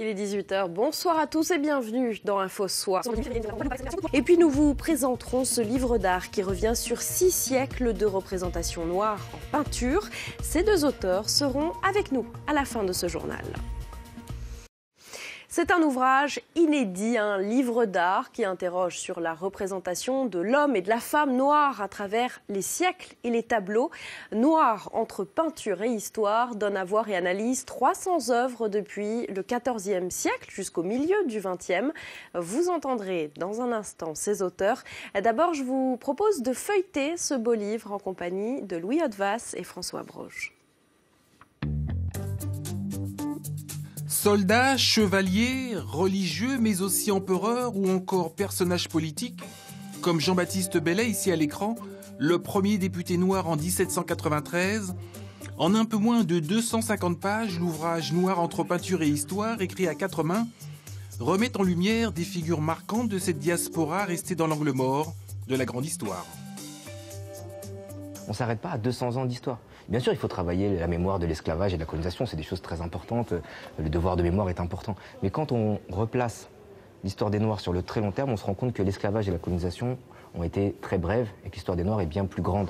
Il est 18h. Bonsoir à tous et bienvenue dans Info Soir. Et puis nous vous présenterons ce livre d'art qui revient sur six siècles de représentation noire en peinture. Ces deux auteurs seront avec nous à la fin de ce journal. C'est un ouvrage inédit, un livre d'art qui interroge sur la représentation de l'homme et de la femme noire à travers les siècles et les tableaux. Noir entre peinture et histoire donne à voir et analyse 300 œuvres depuis le 14e siècle jusqu'au milieu du 20e. Vous entendrez dans un instant ces auteurs. D'abord, je vous propose de feuilleter ce beau livre en compagnie de Louis Hautevasse et François Broche. Soldats, chevaliers, religieux, mais aussi empereurs ou encore personnages politiques, comme Jean-Baptiste Bellet ici à l'écran, le premier député noir en 1793, en un peu moins de 250 pages, l'ouvrage Noir entre peinture et histoire, écrit à quatre mains, remet en lumière des figures marquantes de cette diaspora restée dans l'angle mort de la grande histoire. On s'arrête pas à 200 ans d'histoire. Bien sûr, il faut travailler la mémoire de l'esclavage et de la colonisation, c'est des choses très importantes, euh, le devoir de mémoire est important. Mais quand on replace l'histoire des Noirs sur le très long terme, on se rend compte que l'esclavage et la colonisation ont été très brèves et que l'histoire des Noirs est bien plus grande.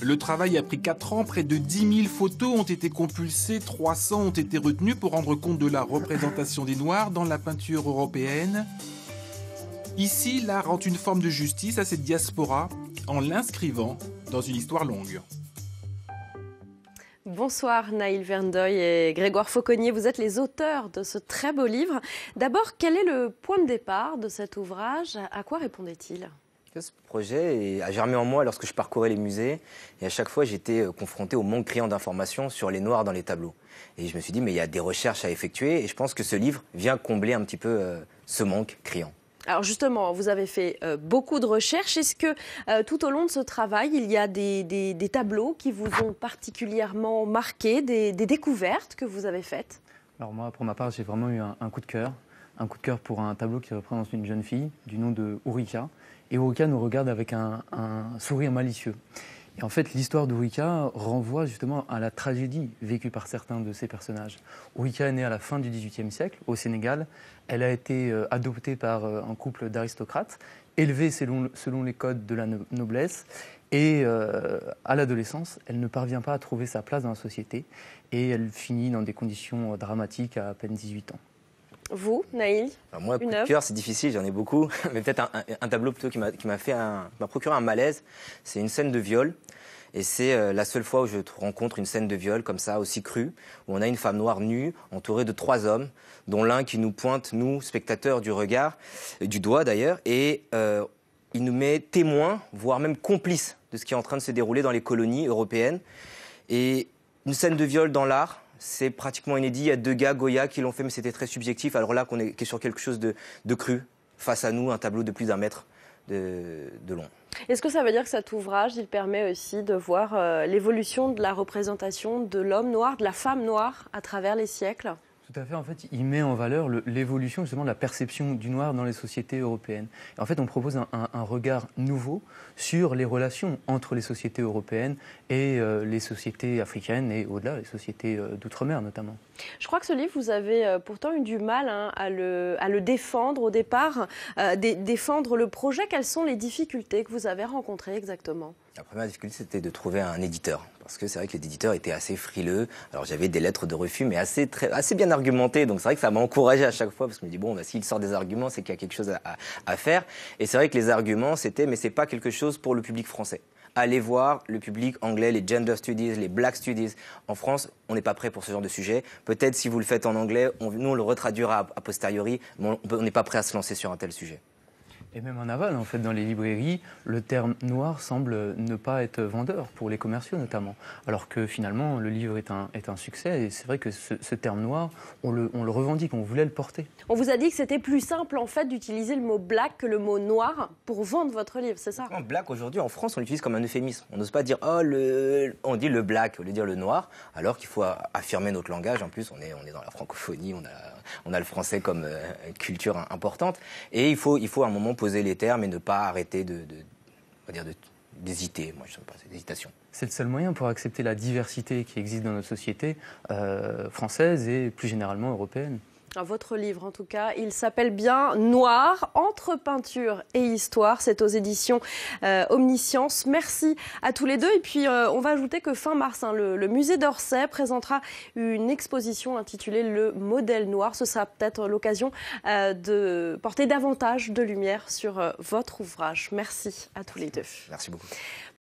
Le travail a pris 4 ans, près de 10 000 photos ont été compulsées, 300 ont été retenues pour rendre compte de la représentation des Noirs dans la peinture européenne. Ici, l'art rend une forme de justice à cette diaspora en l'inscrivant dans une histoire longue. Bonsoir Naïl Verndeuil et Grégoire Fauconnier, vous êtes les auteurs de ce très beau livre. D'abord, quel est le point de départ de cet ouvrage À quoi répondait-il ce projet a germé en moi lorsque je parcourais les musées et à chaque fois j'étais euh, confronté au manque criant d'informations sur les noirs dans les tableaux. Et je me suis dit mais il y a des recherches à effectuer et je pense que ce livre vient combler un petit peu euh, ce manque criant. Alors justement, vous avez fait euh, beaucoup de recherches. Est-ce que euh, tout au long de ce travail, il y a des, tableaux qui vous ont particulièrement marqué, des, découvertes que vous avez faites Alors moi, pour ma part, j'ai vraiment eu un, coup de cœur. Un coup de cœur pour un tableau qui représente une jeune fille du nom de Urika. Et Urika nous regarde avec un sourire malicieux. Et en fait, l'histoire de Wicca renvoie justement à la tragédie vécue par certains de ces personnages. Wicca est née à la fin du XVIIIe siècle au Sénégal. Elle a été euh, adoptée par euh, un couple d'aristocrates, élevée selon, les codes de la noblesse. Et euh, à l'adolescence, elle ne parvient pas à trouver sa place dans la société et elle finit dans des conditions dramatiques à à peine 18 ans. Vous, Naïl ah, Moi, coup cœur, c'est difficile, j'en ai beaucoup. Mais peut-être un, tableau plutôt qui m'a fait m'a procuré un malaise. C'est une scène de viol. Et c'est euh, la seule fois où je rencontre une scène de viol comme ça, aussi crue, où on a une femme noire nue, entourée de trois hommes, dont l'un qui nous pointe, nous, spectateurs, du regard, euh, du doigt d'ailleurs, et euh, il nous met témoin, voire même complice, de ce qui est en train de se dérouler dans les colonies européennes. Et une scène de viol dans l'art, c'est pratiquement inédit. Il y a deux gars, Goya, qui l'ont fait, mais c'était très subjectif. Alors là, qu'on est, sur quelque chose de, cru, face à nous, un tableau de plus d'un mètre de, long. Est-ce que ça veut dire que cet ouvrage, il permet aussi de voir euh, l'évolution de la représentation de l'homme noir, de la femme noire à travers les siècles tout à fait. En fait, il met en valeur l'évolution justement de la perception du noir dans les sociétés européennes. Et en fait, on propose un, regard nouveau sur les relations entre les sociétés européennes et euh, les sociétés africaines et au-delà, les sociétés euh, d'outre-mer notamment. Je crois que ce livre, vous avez euh, pourtant eu du mal hein, à, le, défendre au départ, défendre le projet. Quelles sont les difficultés que vous avez rencontrées exactement la première difficulté, c'était de trouver un éditeur. Parce que c'est vrai que les éditeurs étaient assez frileux. Alors j'avais des lettres de refus, mais assez, très, assez bien argumentées donc c'est vrai que ça m'a encouragé à chaque fois parce que je me dis bon, bah, s'il sort des arguments, c'est qu'il y a quelque chose à, faire. Et c'est vrai que les arguments, c'était mais c'est pas quelque chose pour le public français. Allez voir le public anglais, les gender studies, les black studies. En France, on n'est pas prêt pour ce genre de sujet. Peut-être si vous le faites en anglais, nous on le retraduira a posteriori, mais on n'est pas prêt à se lancer sur un tel sujet. Et même en aval, en fait, dans les librairies, le terme noir semble ne pas être vendeur, pour les commerciaux notamment. Alors que finalement, le livre est un, est un succès, et c'est vrai que ce, terme noir, on le, on le, revendique, on voulait le porter. On vous a dit que c'était plus simple, en fait, d'utiliser le mot black que le mot noir pour vendre votre livre, c'est ça Black, aujourd'hui, en France, on l'utilise comme un euphémisme. On n'ose pas dire, oh, le... on dit le black, au lieu de dire le noir, alors qu'il faut affirmer notre langage. En plus, on est, on est dans la francophonie, on a, on a le français comme euh, culture importante. Et il faut, il faut un moment poser les termes et ne pas arrêter de, on va dire d'hésiter. Moi, je pas, c'est C'est le seul moyen pour accepter la diversité qui existe dans notre société euh, française et plus généralement européenne. Votre livre, en tout cas, il s'appelle bien Noir, entre peinture et histoire. C'est aux éditions euh, Omniscience. Merci à tous les deux. Et puis, euh, on va ajouter que fin mars, hein, le, musée d'Orsay présentera une exposition intitulée Le modèle noir. Ce sera peut-être l'occasion euh, de porter davantage de lumière sur votre ouvrage. Merci à tous les deux. Merci beaucoup.